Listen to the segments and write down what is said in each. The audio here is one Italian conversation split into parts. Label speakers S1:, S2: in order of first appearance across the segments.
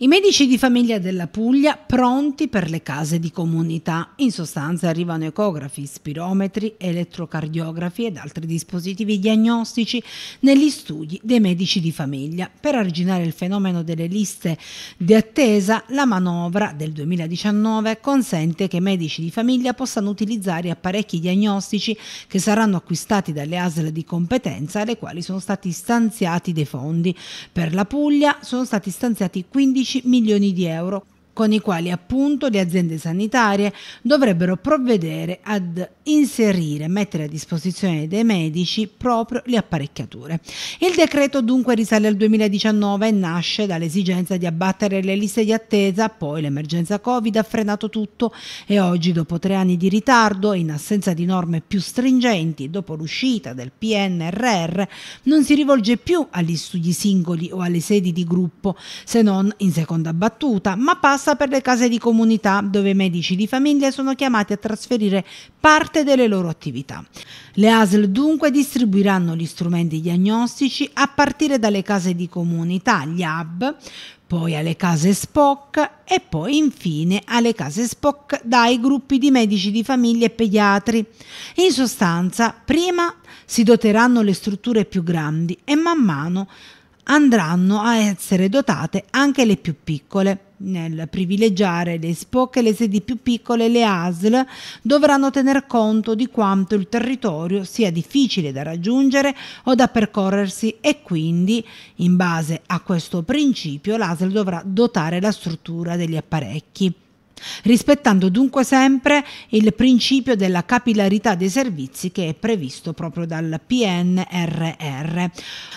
S1: I medici di famiglia della Puglia pronti per le case di comunità. In sostanza arrivano ecografi, spirometri, elettrocardiografi ed altri dispositivi diagnostici negli studi dei medici di famiglia. Per arginare il fenomeno delle liste di attesa, la manovra del 2019 consente che i medici di famiglia possano utilizzare apparecchi diagnostici che saranno acquistati dalle ASL di competenza, alle quali sono stati stanziati dei fondi. Per la Puglia sono stati stanziati 15 15 milioni di euro con i quali appunto le aziende sanitarie dovrebbero provvedere ad inserire, mettere a disposizione dei medici proprio le apparecchiature. Il decreto dunque risale al 2019 e nasce dall'esigenza di abbattere le liste di attesa, poi l'emergenza Covid ha frenato tutto e oggi dopo tre anni di ritardo, in assenza di norme più stringenti, dopo l'uscita del PNRR, non si rivolge più agli studi singoli o alle sedi di gruppo, se non in seconda battuta, ma passa cassa per le case di comunità dove i medici di famiglia sono chiamati a trasferire parte delle loro attività. Le ASL dunque distribuiranno gli strumenti diagnostici a partire dalle case di comunità, gli hub, poi alle case SPOC e poi infine alle case SPOC dai gruppi di medici di famiglia e pediatri. In sostanza, prima si doteranno le strutture più grandi e man mano andranno a essere dotate anche le più piccole. Nel privilegiare le SPOC e le sedi più piccole, le ASL dovranno tener conto di quanto il territorio sia difficile da raggiungere o da percorrersi e quindi, in base a questo principio, l'ASL dovrà dotare la struttura degli apparecchi rispettando dunque sempre il principio della capillarità dei servizi che è previsto proprio dal PNRR.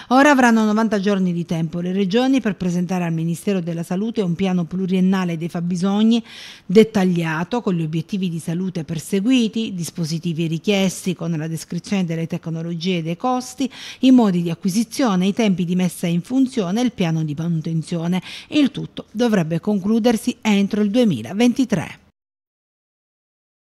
S1: Ora avranno 90 giorni di tempo le regioni per presentare al Ministero della Salute un piano pluriennale dei fabbisogni dettagliato con gli obiettivi di salute perseguiti, dispositivi richiesti con la descrizione delle tecnologie e dei costi, i modi di acquisizione, i tempi di messa in funzione e il piano di manutenzione. Il tutto dovrebbe concludersi entro il 2020. 2023.